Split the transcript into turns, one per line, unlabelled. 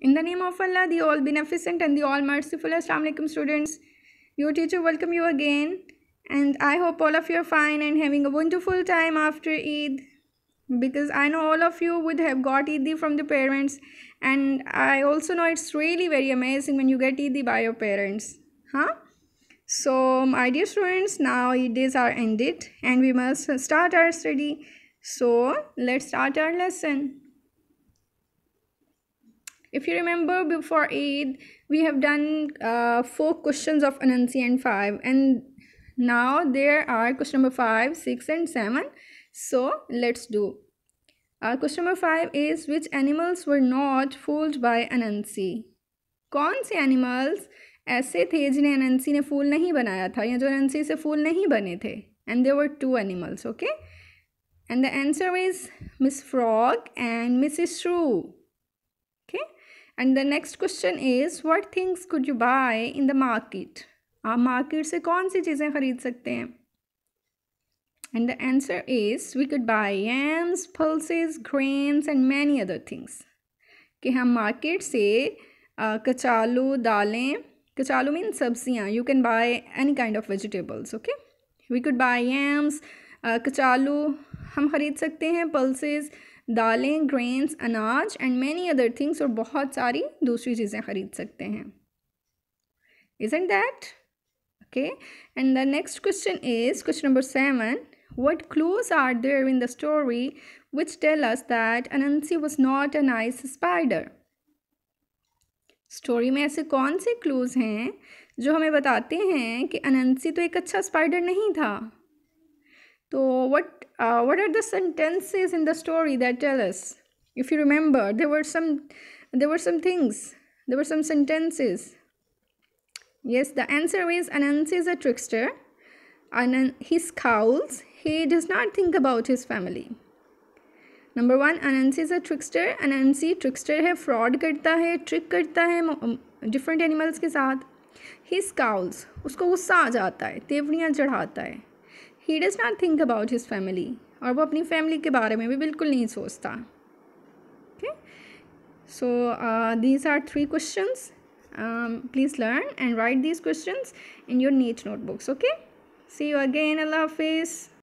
In the name of Allah, the All Beneficent and the All Merciful. Assalamualaikum students. Your teacher welcome you again. And I hope all of you are fine and having a wonderful time after Eid. Because I know all of you would have got Eid from the parents. And I also know it's really very amazing when you get Eid by your parents. Huh? So, my dear students, now Eid days are ended and we must start our study. So, let's start our lesson if you remember before Eid, we have done uh, four questions of Anansi and five, and now there are question number five, six, and seven. So let's do. Our question number five is which animals were not fooled by Anansi? कौन से animals ऐसे थे जिन्हें Anansi ने fool नहीं बनाया था या जो Anansi से fool नहीं बने थे? And there were two animals, okay? And the answer is Miss Frog and Mrs. Shrew. And the next question is what things could you buy in the market आप मार्केट से कौन सी चीज़ें खरीद सकते हैं and the answer is we could buy aims pulses grains and many other things कि हम मार्केट से uh, कचालू दालें कचालू मीन सब्जियाँ you can buy any kind of vegetables okay we could buy aims kachalu हम ख़रीद सकते हैं पल्सेज दालें ग्रेन्स अनाज एंड मैनी अदर थिंग्स और बहुत सारी दूसरी चीज़ें ख़रीद सकते हैं is and that okay and the next question is question number seven what clues are there in the story which tell us that Anansi was not a nice spider story में ऐसे कौन से क्लूज हैं जो हमें बताते हैं कि अनंसी तो एक अच्छा स्पाइडर नहीं था तो what Uh, what are the sentences in the story that tell us? If you remember, there were some, there were some things. There were some sentences. Yes, the answer is Anansi is a trickster. and he scowls. He does not think about his family. Number one, Anansi is a trickster. Anansi trickster है fraud करता है trick करता है different animals के साथ he scowls उसको गुस्सा आ जाता है तेवड़ियाँ चढ़ाता है he does not think about his family और वो अपनी फैमिली के बारे में भी बिल्कुल नहीं सोचता okay so these are three question please learn and write these question in your neat notebooks okay see you again अल्लाह हाफिज़